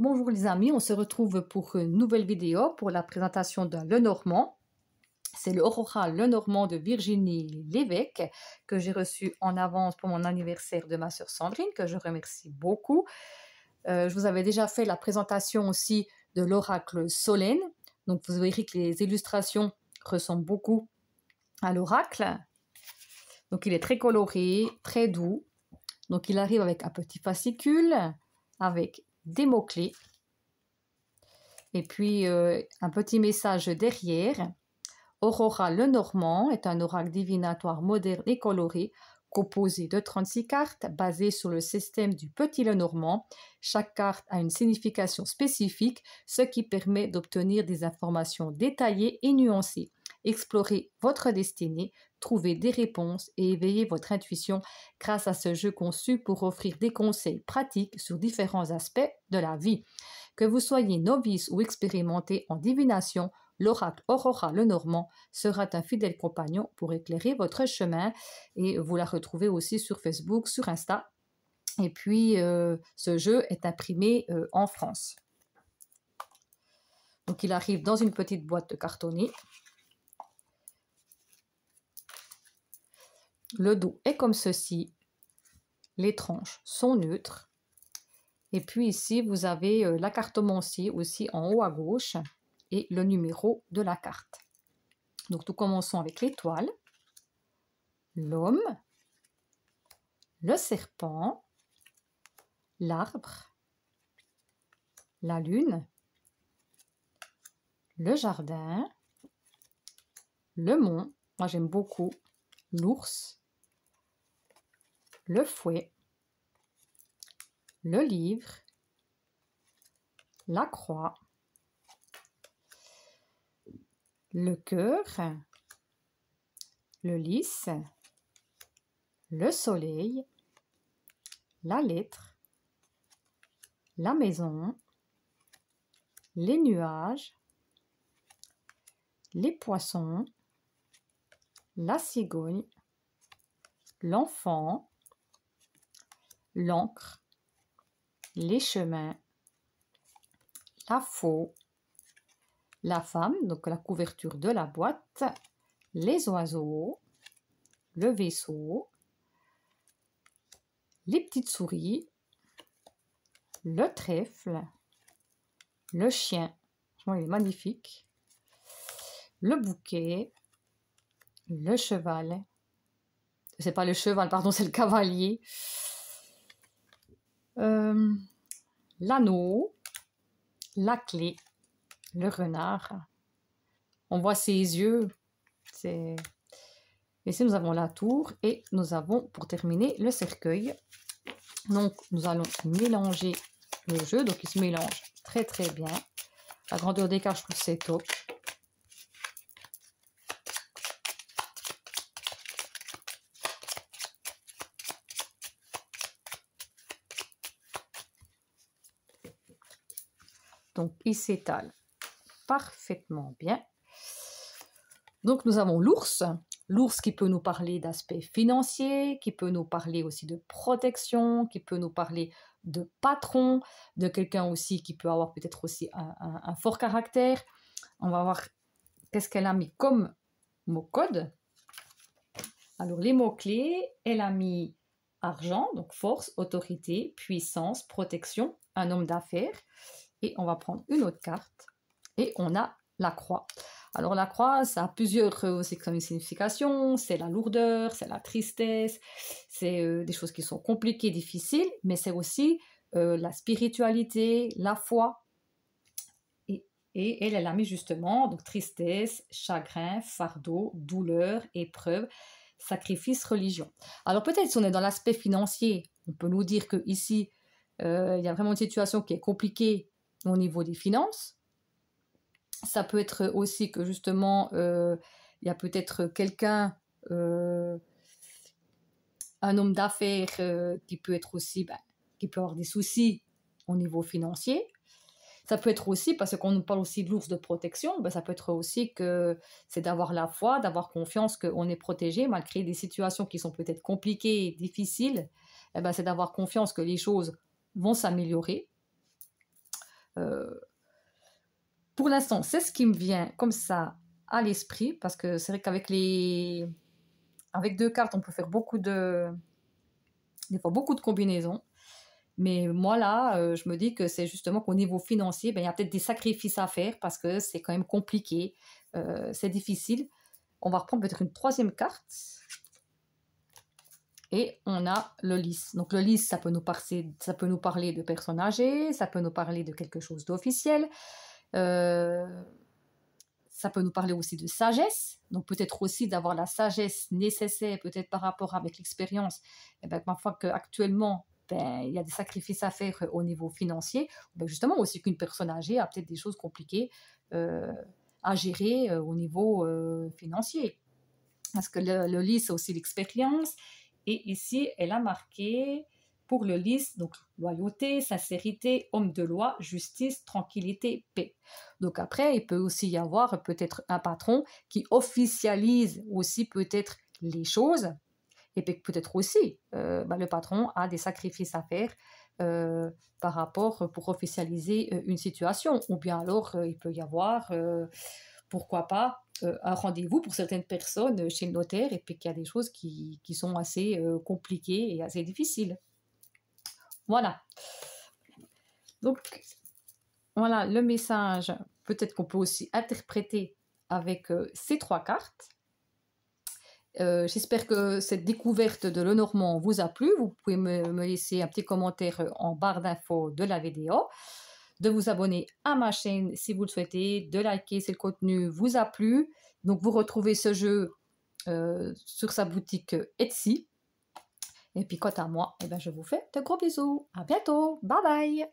Bonjour les amis, on se retrouve pour une nouvelle vidéo pour la présentation d'un Lenormand. C'est l'Aurora Lenormand de Virginie Lévesque que j'ai reçu en avance pour mon anniversaire de ma sœur Sandrine, que je remercie beaucoup. Euh, je vous avais déjà fait la présentation aussi de l'oracle Solène. Donc vous verrez que les illustrations ressemblent beaucoup à l'oracle. Donc il est très coloré, très doux. Donc il arrive avec un petit fascicule, avec des mots-clés. Et puis, euh, un petit message derrière. Aurora le Normand est un oracle divinatoire moderne et coloré, composé de 36 cartes, basées sur le système du Petit le Normand. Chaque carte a une signification spécifique, ce qui permet d'obtenir des informations détaillées et nuancées explorer votre destinée, trouver des réponses et éveiller votre intuition grâce à ce jeu conçu pour offrir des conseils pratiques sur différents aspects de la vie. Que vous soyez novice ou expérimenté en divination, l'oracle Aurora Normand sera un fidèle compagnon pour éclairer votre chemin et vous la retrouvez aussi sur Facebook, sur Insta. Et puis, euh, ce jeu est imprimé euh, en France. Donc, il arrive dans une petite boîte de Le dos est comme ceci. Les tranches sont neutres. Et puis ici, vous avez euh, la carte cartomancie aussi en haut à gauche et le numéro de la carte. Donc nous commençons avec l'étoile, l'homme, le serpent, l'arbre, la lune, le jardin, le mont, moi j'aime beaucoup, l'ours, le fouet, le livre, la croix, le cœur, le lys, le soleil, la lettre, la maison, les nuages, les poissons, la cigogne, l'enfant, l'encre, les chemins, la faux, la femme, donc la couverture de la boîte, les oiseaux, le vaisseau, les petites souris, le trèfle, le chien, il est magnifique, le bouquet, le cheval, c'est pas le cheval, pardon, c'est le cavalier, euh, l'anneau, la clé, le renard. On voit ses yeux. Ici, nous avons la tour et nous avons, pour terminer, le cercueil. Donc, nous allons mélanger le jeu. Donc, il se mélange très, très bien. La grandeur des cartes, je trouve c'est top. Donc, il s'étale parfaitement bien. Donc, nous avons l'ours. L'ours qui peut nous parler d'aspects financiers, qui peut nous parler aussi de protection, qui peut nous parler de patron, de quelqu'un aussi qui peut avoir peut-être aussi un, un, fort caractère. On va voir qu'est-ce qu'elle a mis comme mot code. Alors, les mots-clés, elle a mis argent, donc force, autorité, puissance, protection, un homme d'affaires. Et on va prendre une autre carte. Et on a la croix. Alors la croix, ça a plusieurs euh, une significations. C'est la lourdeur, c'est la tristesse, c'est euh, des choses qui sont compliquées, difficiles, mais c'est aussi euh, la spiritualité, la foi. Et, elle, elle a mis justement donc tristesse, chagrin, fardeau, douleur, épreuve, sacrifice, religion. Alors peut-être si on est dans l'aspect financier, on peut nous dire que ici il y a vraiment une situation qui est compliquée au niveau des finances. Ça peut être aussi que justement, euh, il y a peut-être quelqu'un, euh, un homme d'affaires euh, qui peut être aussi, bah, qui peut avoir des soucis au niveau financier. Ça peut être aussi, parce qu'on nous parle aussi de l'ours de protection, bah, ça peut être aussi que c'est d'avoir la foi, d'avoir confiance qu'on est protégé malgré des situations qui sont peut-être compliquées, difficiles. Eh ben c'est d'avoir confiance que les choses vont s'améliorer. Euh, pour l'instant, c'est ce qui me vient comme ça à l'esprit, parce que c'est vrai qu'avec les... Avec deux cartes, on peut faire beaucoup de... Des fois, beaucoup de combinaisons. Mais moi, là, euh, je me dis que c'est justement qu'au niveau financier, ben, il y a peut-être des sacrifices à faire parce que c'est quand même compliqué, euh, c'est difficile. On va reprendre peut-être une troisième carte. Et on a le lys. Donc le lys, ça peut nous, parler, ça peut nous parler de personnes âgées, ça peut nous parler de quelque chose d'officiel, euh, ça peut nous parler aussi de sagesse. Donc peut-être aussi d'avoir la sagesse nécessaire, peut-être par rapport avec l'expérience. Et eh bien parfois qu'actuellement, ben, il y a des sacrifices à faire au niveau financier. Ben, justement aussi qu'une personne âgée a peut-être des choses compliquées euh, à gérer euh, au niveau financier. Parce que le, le c'est aussi l'expérience, et ici, elle a marqué pour le liste, donc loyauté, sincérité, homme de loi, justice, tranquillité, paix. Donc après, il peut aussi y avoir peut-être un patron qui officialise aussi peut-être les choses. Et peut-être aussi, euh, bah, le patron a des sacrifices à faire euh, par rapport pour officialiser euh, une situation. Ou bien alors, il peut y avoir pourquoi pas euh, un rendez-vous pour certaines personnes euh, chez le notaire et puis qu'il y a des choses qui, qui sont assez euh, compliquées et assez difficiles. Voilà. Donc, voilà le message. Peut-être qu'on peut aussi interpréter avec ces trois cartes. J'espère que cette découverte de le vous a plu. Vous pouvez me laisser un petit commentaire en barre d'infos de la vidéo de vous abonner à ma chaîne si vous le souhaitez, de liker si le contenu vous a plu. Donc vous retrouvez ce jeu euh, sur sa boutique Etsy. Et puis quant à moi, et eh ben, je vous fais de gros bisous. À bientôt. Bye bye.